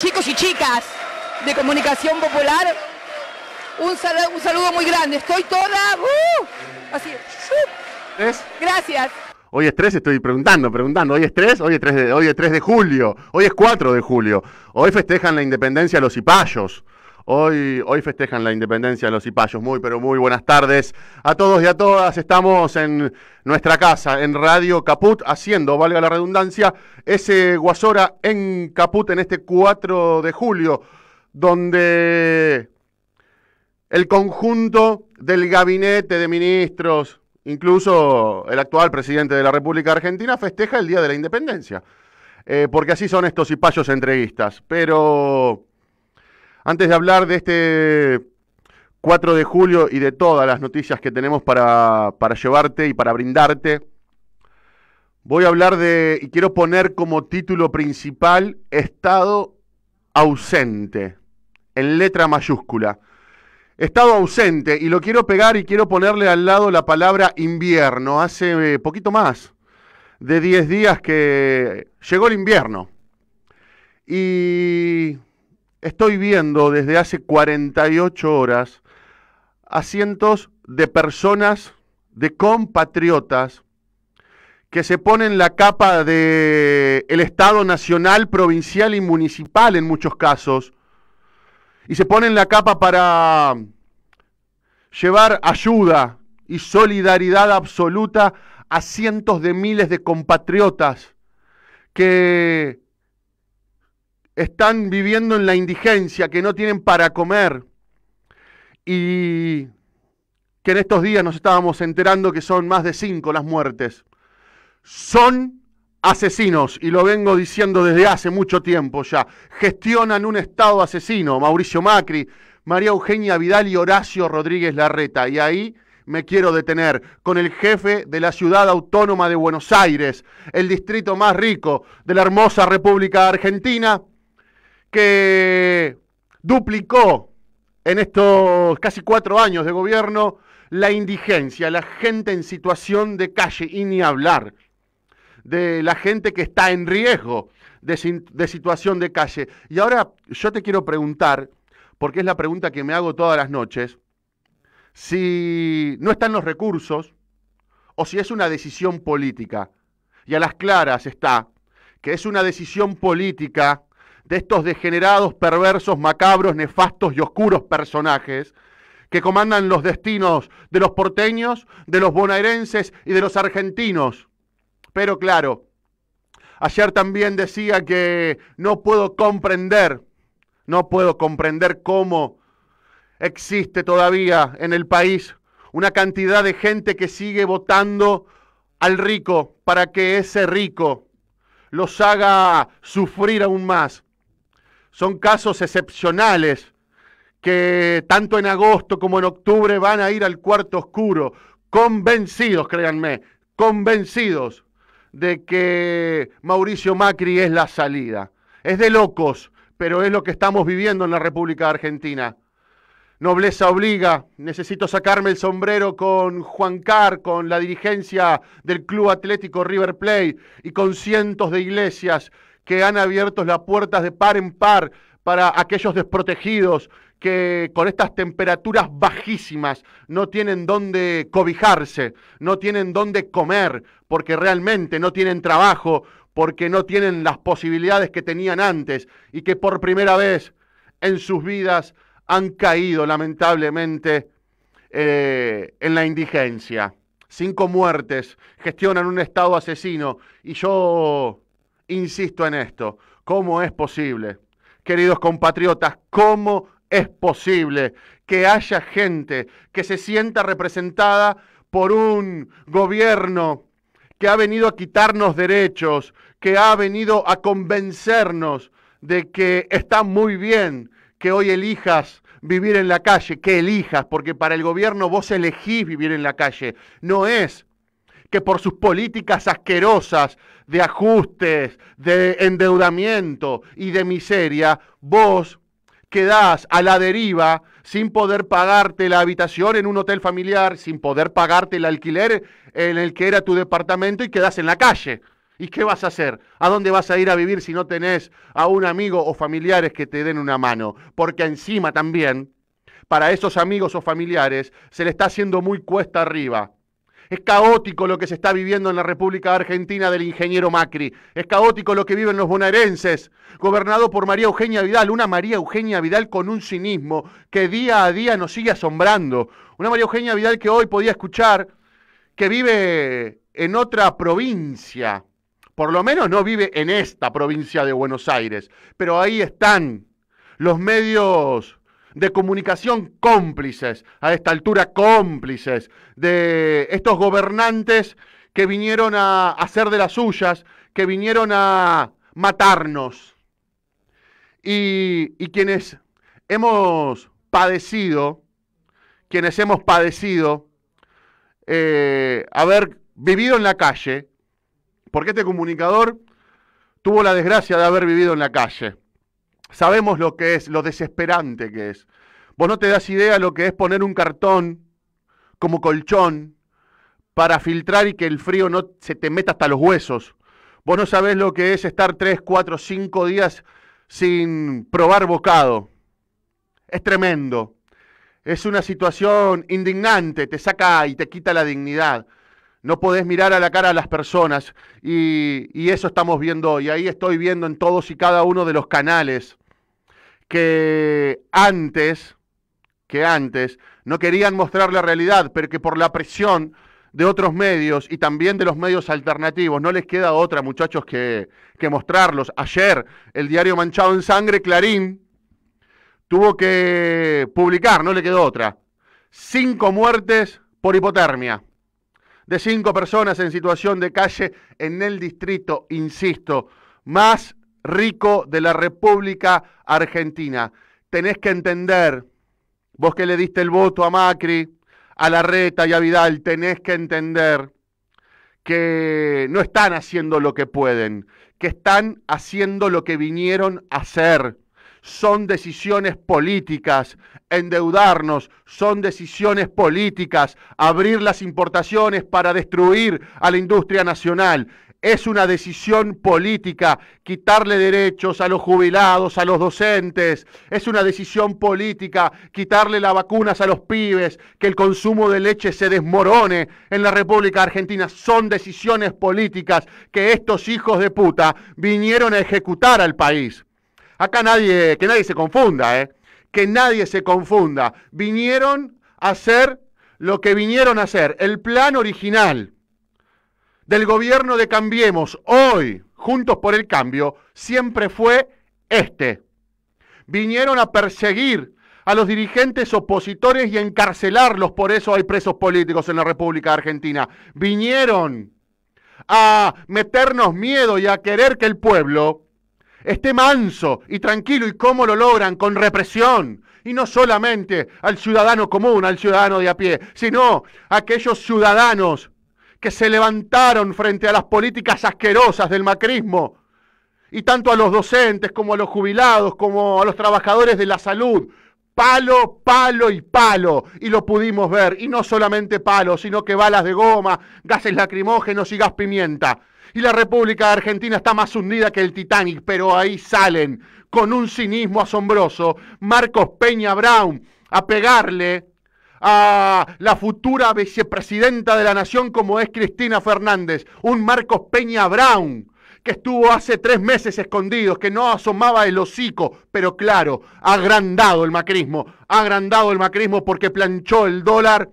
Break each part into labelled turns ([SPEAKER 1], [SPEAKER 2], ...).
[SPEAKER 1] Chicos y chicas de Comunicación Popular, un saludo, muy grande. Estoy toda... Uh, así. Uh. Gracias. Hoy es 3, estoy preguntando, preguntando. Hoy es 3, hoy es 3 de, julio, hoy es 4 de julio. Hoy festejan la independencia los cipayos. Hoy, festejan la independencia de los cipayos. Muy, pero muy buenas tardes a todos y a todas. Estamos en nuestra casa, en Radio Caput, haciendo, valga la redundancia, ese Guasora en Caput en este 4 de julio, donde el conjunto del gabinete de ministros, incluso el actual presidente de la República Argentina, festeja el Día de la Independencia. Eh, porque así son estos cipayos entrevistas. Pero antes de hablar de este 4 de julio y de todas las noticias que tenemos para, para llevarte y para brindarte, voy a hablar de, y quiero poner como título principal, Estado ausente, en letra mayúscula. Estado ausente, y lo quiero pegar y quiero ponerle al lado la palabra invierno. Hace eh, poquito más de 10 días que llegó el invierno. Y estoy viendo desde hace 48 horas a cientos de personas, de compatriotas, que se ponen la capa de el Estado nacional, provincial y municipal en muchos casos, y se ponen la capa para llevar ayuda y solidaridad absoluta a cientos de miles de compatriotas que están viviendo en la indigencia, que no tienen para comer y que en estos días nos estábamos enterando que son más de cinco las muertes. Son asesinos, y lo vengo diciendo desde hace mucho tiempo ya. Gestionan un Estado asesino, Mauricio Macri, María Eugenia Vidal y Horacio Rodríguez Larreta. Y ahí me quiero detener con el jefe de la ciudad autónoma de Buenos Aires, el distrito más rico de la hermosa República Argentina, que duplicó en estos casi cuatro años de gobierno la indigencia, la gente en situación de calle, y ni hablar de la gente que está en riesgo de, situación de calle. Y ahora yo te quiero preguntar, porque es la pregunta que me hago todas las noches, si no están los recursos o si es una decisión política. Y a las claras está que es una decisión política de estos degenerados, perversos, macabros, nefastos y oscuros personajes que comandan los destinos de los porteños, de los bonaerenses y de los argentinos. Pero claro, ayer también decía que no puedo comprender, no puedo comprender cómo existe todavía en el país una cantidad de gente que sigue votando al rico para que ese rico los haga sufrir aún más. Son casos excepcionales que tanto en agosto como en octubre van a ir al cuarto oscuro, convencidos, créanme, convencidos de que Mauricio Macri es la salida. Es de locos, pero es lo que estamos viviendo en la República Argentina. Nobleza obliga, necesito sacarme el sombrero con Juan Car, con la dirigencia del Club Atlético River Plate y con cientos de iglesias que han abierto las puertas de par en par para aquellos desprotegidos que con estas temperaturas bajísimas no tienen dónde cobijarse, no tienen dónde comer, porque realmente no tienen trabajo, porque no tienen las posibilidades que tenían antes y que por primera vez en sus vidas han caído lamentablemente eh, en la indigencia. Cinco muertes, gestionan un Estado asesino y yo insisto en esto, ¿cómo es posible? Queridos compatriotas, ¿cómo es posible que haya gente que se sienta representada por un gobierno que ha venido a quitarnos derechos, que ha venido a convencernos de que está muy bien que hoy elijas vivir en la calle, que elijas, porque para el gobierno vos elegís vivir en la calle, no es que por sus políticas asquerosas de ajustes, de endeudamiento y de miseria, vos quedás a la deriva sin poder pagarte la habitación en un hotel familiar, sin poder pagarte el alquiler en el que era tu departamento y quedás en la calle. ¿Y qué vas a hacer? ¿A dónde vas a ir a vivir si no tenés a un amigo o familiares que te den una mano? Porque encima también, para esos amigos o familiares, se le está haciendo muy cuesta arriba es caótico lo que se está viviendo en la República Argentina del ingeniero Macri. Es caótico lo que viven los bonaerenses, gobernado por María Eugenia Vidal, una María Eugenia Vidal con un cinismo que día a día nos sigue asombrando. Una María Eugenia Vidal que hoy podía escuchar que vive en otra provincia. Por lo menos no vive en esta provincia de Buenos Aires, pero ahí están los medios de comunicación cómplices, a esta altura cómplices, de estos gobernantes que vinieron a hacer de las suyas, que vinieron a matarnos. Y, quienes hemos padecido, quienes hemos padecido eh, haber vivido en la calle, porque este comunicador tuvo la desgracia de haber vivido en la calle. Sabemos lo que es, lo desesperante que es. Vos no te das idea lo que es poner un cartón como colchón para filtrar y que el frío no se te meta hasta los huesos. Vos no sabés lo que es estar tres, cuatro, cinco días sin probar bocado. Es tremendo. Es una situación indignante, te saca y te quita la dignidad. No podés mirar a la cara a las personas y, eso estamos viendo hoy. Ahí estoy viendo en todos y cada uno de los canales que antes, que antes no querían mostrar la realidad, pero que por la presión de otros medios y también de los medios alternativos. No les queda otra, muchachos, que, que, mostrarlos. Ayer, el diario Manchado en Sangre, Clarín, tuvo que publicar, no le quedó otra. Cinco muertes por hipotermia de cinco personas en situación de calle en el distrito, insisto, más rico de la República Argentina. Tenés que entender, vos que le diste el voto a Macri, a Larreta y a Vidal, tenés que entender que no están haciendo lo que pueden, que están haciendo lo que vinieron a hacer son decisiones políticas. Endeudarnos son decisiones políticas. Abrir las importaciones para destruir a la industria nacional es una decisión política quitarle derechos a los jubilados, a los docentes, es una decisión política quitarle las vacunas a los pibes, que el consumo de leche se desmorone en la República Argentina. Son decisiones políticas que estos hijos de puta vinieron a ejecutar al país. Acá nadie, que nadie se confunda, ¿eh? Que nadie se confunda. Vinieron a hacer lo que vinieron a hacer. El plan original del gobierno de Cambiemos hoy, juntos por el cambio, siempre fue este. Vinieron a perseguir a los dirigentes opositores y a encarcelarlos, por eso hay presos políticos en la República Argentina. Vinieron a meternos miedo y a querer que el pueblo esté manso y tranquilo y cómo lo logran con represión. Y no solamente al ciudadano común, al ciudadano de a pie, sino a aquellos ciudadanos que se levantaron frente a las políticas asquerosas del macrismo. Y tanto a los docentes como a los jubilados, como a los trabajadores de la salud, palo, palo y palo. Y lo pudimos ver. Y no solamente palo, sino que balas de goma, gases lacrimógenos y gas pimienta. Y la República Argentina está más hundida que el Titanic, pero ahí salen, con un cinismo asombroso, Marcos Peña Brown a pegarle a la futura vicepresidenta de la Nación como es Cristina Fernández, un Marcos Peña Brown que estuvo hace tres meses escondido, que no asomaba el hocico, pero claro, agrandado el macrismo, agrandado el macrismo porque planchó el dólar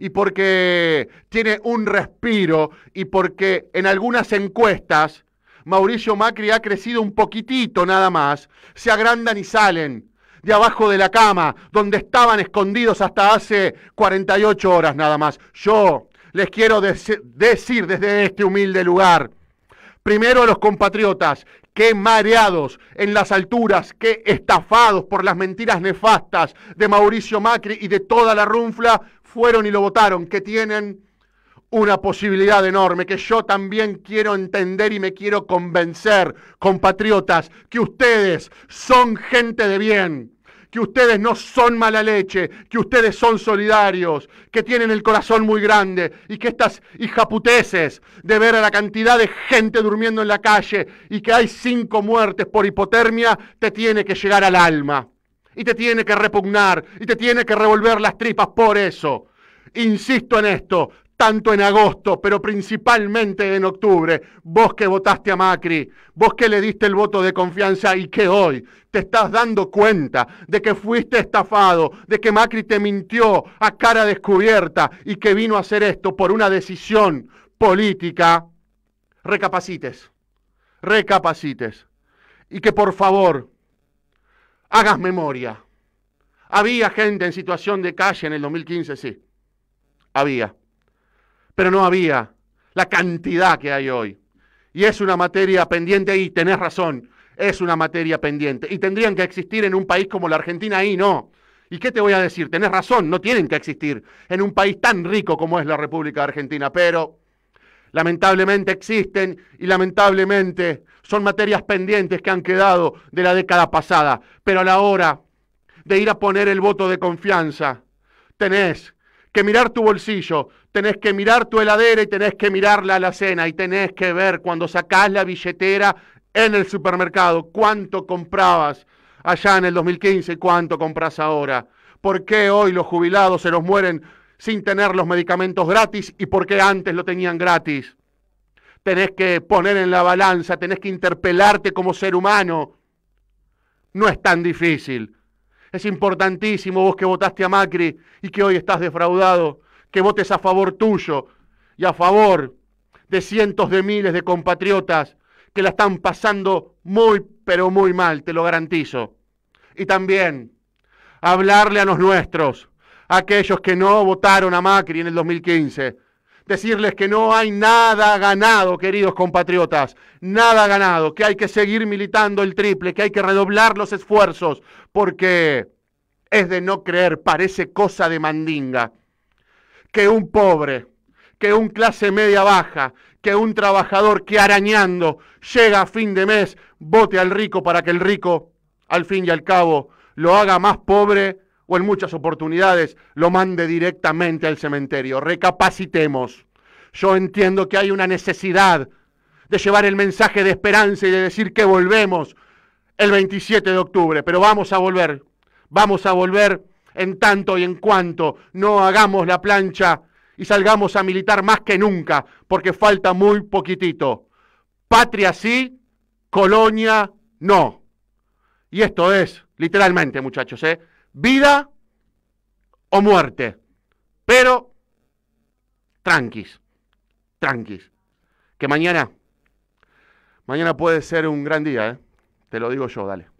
[SPEAKER 1] y porque tiene un respiro y porque en algunas encuestas Mauricio Macri ha crecido un poquitito nada más, se agrandan y salen de abajo de la cama, donde estaban escondidos hasta hace 48 horas nada más. Yo les quiero decir desde este humilde lugar, Primero a los compatriotas, qué mareados en las alturas, qué estafados por las mentiras nefastas de Mauricio Macri y de toda la runfla, fueron y lo votaron, que tienen una posibilidad enorme, que yo también quiero entender y me quiero convencer, compatriotas, que ustedes son gente de bien que ustedes no son mala leche, que ustedes son solidarios, que tienen el corazón muy grande y que estas hijaputeces de ver a la cantidad de gente durmiendo en la calle y que hay cinco muertes por hipotermia te tiene que llegar al alma y te tiene que repugnar y te tiene que revolver las tripas por eso. Insisto en esto, tanto en agosto, pero principalmente en octubre, vos que votaste a Macri, vos que le diste el voto de confianza y que hoy te estás dando cuenta de que fuiste estafado, de que Macri te mintió a cara descubierta y que vino a hacer esto por una decisión política, recapacites, recapacites. Y que por favor hagas memoria. Había gente en situación de calle en el 2015, sí. Había pero no había la cantidad que hay hoy. Y es una materia pendiente y tenés razón, es una materia pendiente. Y tendrían que existir en un país como la Argentina y no. ¿Y qué te voy a decir? Tenés razón, no tienen que existir en un país tan rico como es la República Argentina, pero lamentablemente existen y lamentablemente son materias pendientes que han quedado de la década pasada. Pero a la hora de ir a poner el voto de confianza, tenés que mirar tu bolsillo, tenés que mirar tu heladera y tenés que mirar la alacena y tenés que ver cuando sacás la billetera en el supermercado cuánto comprabas allá en el 2015 y cuánto compras ahora. ¿Por qué hoy los jubilados se los mueren sin tener los medicamentos gratis y por qué antes lo tenían gratis? Tenés que poner en la balanza, tenés que interpelarte como ser humano. No es tan difícil. Es importantísimo vos que votaste a Macri y que hoy estás defraudado, que votes a favor tuyo y a favor de cientos de miles de compatriotas que la están pasando muy, pero muy mal, te lo garantizo. Y también hablarle a los nuestros, a aquellos que no votaron a Macri en el 2015 decirles que no hay nada ganado, queridos compatriotas, nada ganado, que hay que seguir militando el triple, que hay que redoblar los esfuerzos, porque es de no creer, parece cosa de mandinga, que un pobre, que un clase media baja, que un trabajador que arañando llega a fin de mes, vote al rico para que el rico, al fin y al cabo, lo haga más pobre o en muchas oportunidades lo mande directamente al cementerio. Recapacitemos. Yo entiendo que hay una necesidad de llevar el mensaje de esperanza y de decir que volvemos el 27 de octubre, pero vamos a volver, vamos a volver en tanto y en cuanto no hagamos la plancha y salgamos a militar más que nunca, porque falta muy poquitito. Patria sí, colonia no. Y esto es, literalmente muchachos, ¿eh? vida o muerte. Pero, tranquis, tranquis. Que mañana, mañana puede ser un gran día, ¿eh? Te lo digo yo, dale.